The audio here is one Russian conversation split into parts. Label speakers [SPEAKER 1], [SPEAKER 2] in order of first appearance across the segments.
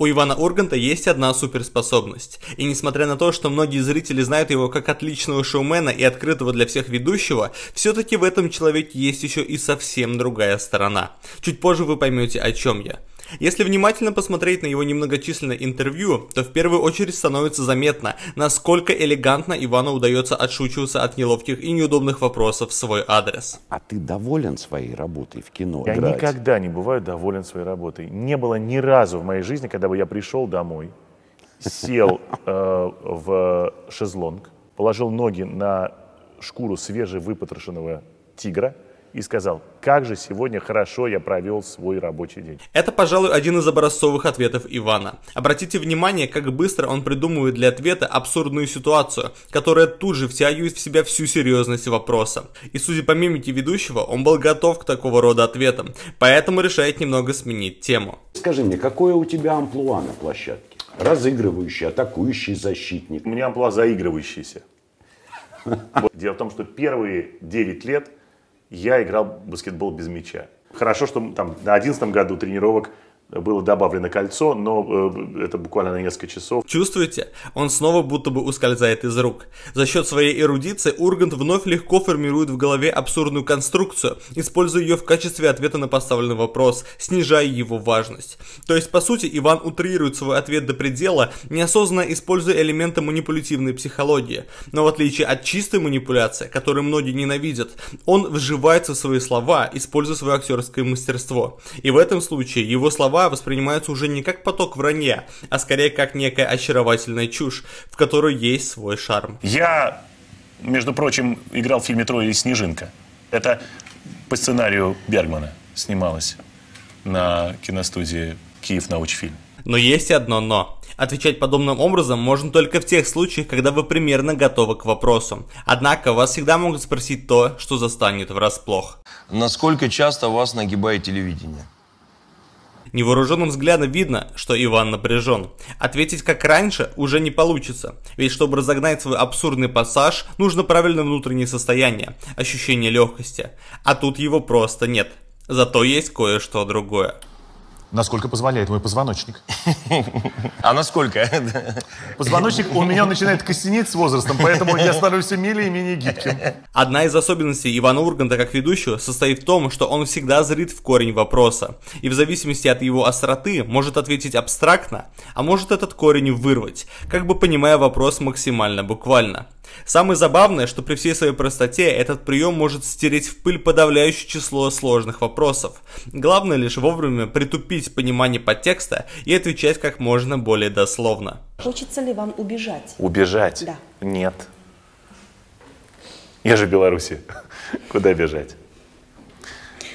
[SPEAKER 1] У Ивана Урганта есть одна суперспособность, и несмотря на то, что многие зрители знают его как отличного шоумена и открытого для всех ведущего, все-таки в этом человеке есть еще и совсем другая сторона. Чуть позже вы поймете, о чем я. Если внимательно посмотреть на его немногочисленное интервью, то в первую очередь становится заметно, насколько элегантно Ивану удается отшучиваться от неловких и неудобных вопросов в свой адрес.
[SPEAKER 2] А ты доволен своей работой в кино? Я играть? никогда не бываю доволен своей работой. Не было ни разу в моей жизни, когда бы я пришел домой, сел э, в шезлонг, положил ноги на шкуру свежевыпотрошенного тигра – и сказал, как же сегодня хорошо я провел свой рабочий день.
[SPEAKER 1] Это, пожалуй, один из образцовых ответов Ивана. Обратите внимание, как быстро он придумывает для ответа абсурдную ситуацию, которая тут же втягивает в себя всю серьезность вопроса. И судя по мимике ведущего, он был готов к такого рода ответам, поэтому решает немного сменить тему.
[SPEAKER 2] Скажи мне, какое у тебя амплуа на площадке? Разыгрывающий, атакующий защитник. У меня амплуа заигрывающийся. Дело в том, что первые 9 лет я играл в баскетбол без мяча. Хорошо, что там на одиннадцатом году тренировок было добавлено кольцо, но
[SPEAKER 1] э, это буквально на несколько часов. Чувствуете? Он снова будто бы ускользает из рук. За счет своей эрудиции Ургант вновь легко формирует в голове абсурдную конструкцию, используя ее в качестве ответа на поставленный вопрос, снижая его важность. То есть, по сути, Иван утрирует свой ответ до предела, неосознанно используя элементы манипулятивной психологии. Но в отличие от чистой манипуляции, которую многие ненавидят, он вживается в свои слова, используя свое актерское мастерство. И в этом случае его слова слова воспринимаются уже не как поток вранья, а скорее как некая очаровательная чушь, в которой есть свой шарм. Я,
[SPEAKER 2] между прочим, играл в фильме «Трое и снежинка». Это по сценарию Бергмана снималось на киностудии «Киев научфильм».
[SPEAKER 1] Но есть одно «но». Отвечать подобным образом можно только в тех случаях, когда вы примерно готовы к вопросу. Однако вас всегда могут спросить то, что застанет врасплох. Насколько часто вас нагибает телевидение? Невооруженным взглядом видно, что Иван напряжен. Ответить как раньше уже не получится, ведь чтобы разогнать свой абсурдный пассаж, нужно правильное внутреннее состояние, ощущение легкости. А тут его просто нет. Зато есть кое-что другое. Насколько позволяет мой позвоночник. А насколько? Позвоночник у меня начинает
[SPEAKER 2] костенеть с возрастом, поэтому я становлюсь все милее и менее гибким.
[SPEAKER 1] Одна из особенностей Ивана Урганта как ведущего состоит в том, что он всегда зрит в корень вопроса, и в зависимости от его остроты может ответить абстрактно, а может этот корень вырвать, как бы понимая вопрос максимально буквально. Самое забавное, что при всей своей простоте этот прием может стереть в пыль подавляющее число сложных вопросов. Главное лишь вовремя притупить усилить понимание подтекста и отвечать как можно более дословно. Хочется ли вам убежать? Убежать? Да. Нет. Я же в Беларуси. Куда бежать?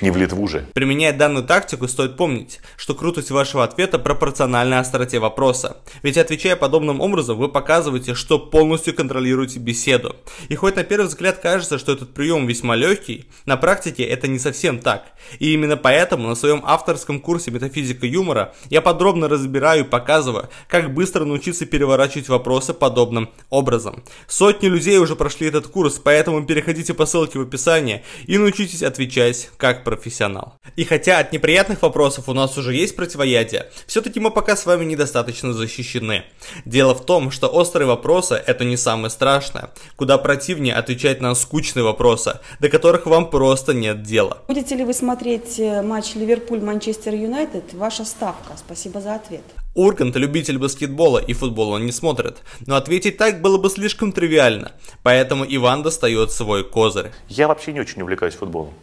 [SPEAKER 2] Не в Литву же.
[SPEAKER 1] Применяя данную тактику, стоит помнить, что крутость вашего ответа пропорциональна остроте вопроса. Ведь отвечая подобным образом, вы показываете, что полностью контролируете беседу. И хоть на первый взгляд кажется, что этот прием весьма легкий, на практике это не совсем так. И именно поэтому на своем авторском курсе «Метафизика юмора» я подробно разбираю и показываю, как быстро научиться переворачивать вопросы подобным образом. Сотни людей уже прошли этот курс, поэтому переходите по ссылке в описании и научитесь отвечать как правильно профессионал. И хотя от неприятных вопросов у нас уже есть противоядие, все-таки мы пока с вами недостаточно защищены. Дело в том, что острые вопросы – это не самое страшное. Куда противнее отвечать на скучные вопросы, до которых вам просто нет дела. Будете ли вы смотреть э, матч Ливерпуль-Манчестер Юнайтед? Ваша ставка. Спасибо за ответ. Ургант любитель баскетбола и футбола не смотрит, но ответить так было бы слишком тривиально, поэтому Иван достает свой козырь. Я вообще не очень увлекаюсь футболом.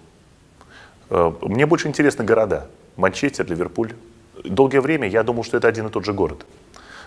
[SPEAKER 2] Э, мне больше интересны города. Манчестер, Ливерпуль. Долгое время я думал, что это один и тот же город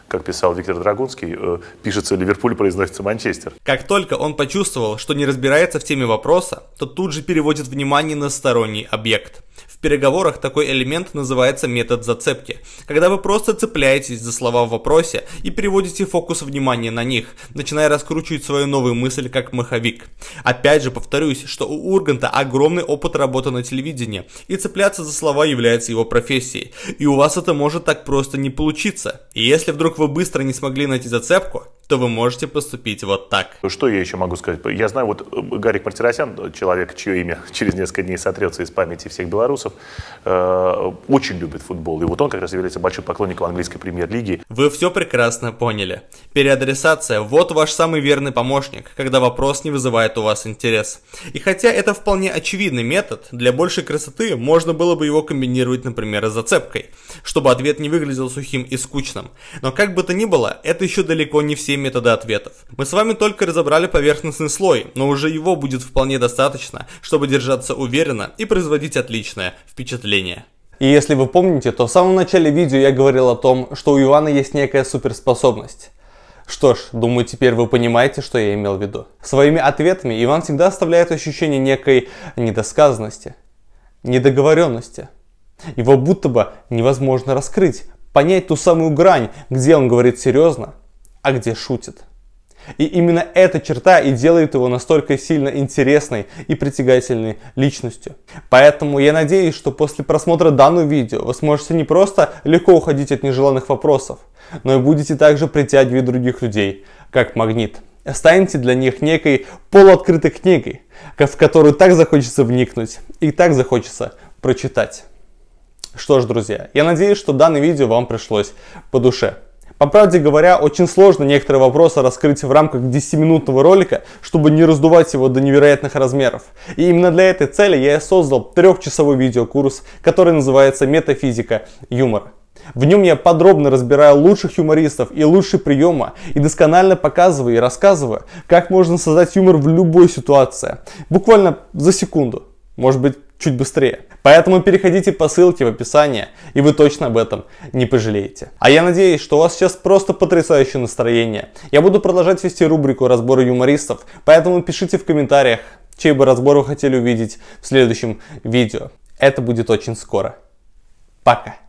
[SPEAKER 2] как писал Виктор Драгунский, э, пишется Ливерпуль, произносится Манчестер. Как
[SPEAKER 1] только он почувствовал, что не разбирается в теме вопроса, то тут же переводит внимание на сторонний объект переговорах такой элемент называется метод зацепки, когда вы просто цепляетесь за слова в вопросе и переводите фокус внимания на них, начиная раскручивать свою новую мысль как маховик. Опять же повторюсь, что у Урганта огромный опыт работы на телевидении, и цепляться за слова является его профессией, и у вас это может так просто не получиться. И если вдруг вы быстро не смогли найти зацепку, то вы можете поступить вот так. Что я
[SPEAKER 2] еще могу сказать? Я знаю, вот э, Гарик Мартиросян, человек, чье имя через несколько дней сотрется из памяти
[SPEAKER 1] всех белорусов, э, очень любит футбол. И вот он как раз является большим поклонником английской премьер-лиги. Вы все прекрасно поняли. Переадресация – вот ваш самый верный помощник, когда вопрос не вызывает у вас интерес. И хотя это вполне очевидный метод, для большей красоты можно было бы его комбинировать, например, с зацепкой, чтобы ответ не выглядел сухим и скучным. Но как бы то ни было, это еще далеко не все методы ответов. Мы с вами только разобрали поверхностный слой, но уже его будет вполне достаточно, чтобы держаться уверенно и производить отличное, впечатление. И если вы помните, то в самом начале видео я говорил о том, что у Ивана есть некая суперспособность. Что ж, думаю, теперь вы понимаете, что я имел в виду. Своими ответами Иван всегда оставляет ощущение некой недосказанности, недоговоренности. Его будто бы невозможно раскрыть, понять ту самую грань, где он говорит серьезно, а где шутит. И именно эта черта и делает его настолько сильно интересной и притягательной личностью. Поэтому я надеюсь, что после просмотра данного видео вы сможете не просто легко уходить от нежеланных вопросов, но и будете также притягивать других людей, как магнит. Станете для них некой полуоткрытой книгой, в которую так захочется вникнуть и так захочется прочитать. Что ж, друзья, я надеюсь, что данное видео вам пришлось по душе. По правде говоря, очень сложно некоторые вопросы раскрыть в рамках 10-минутного ролика, чтобы не раздувать его до невероятных размеров. И именно для этой цели я и создал трехчасовой видеокурс, который называется «Метафизика юмора». В нем я подробно разбираю лучших юмористов и лучшие приемы и досконально показываю и рассказываю, как можно создать юмор в любой ситуации. Буквально за секунду, может быть, чуть быстрее. Поэтому переходите по ссылке в описании, и вы точно об этом не пожалеете. А я надеюсь, что у вас сейчас просто потрясающее настроение. Я буду продолжать вести рубрику разбора юмористов, поэтому пишите в комментариях, чей бы разбор вы хотели увидеть в следующем видео. Это будет очень скоро. Пока!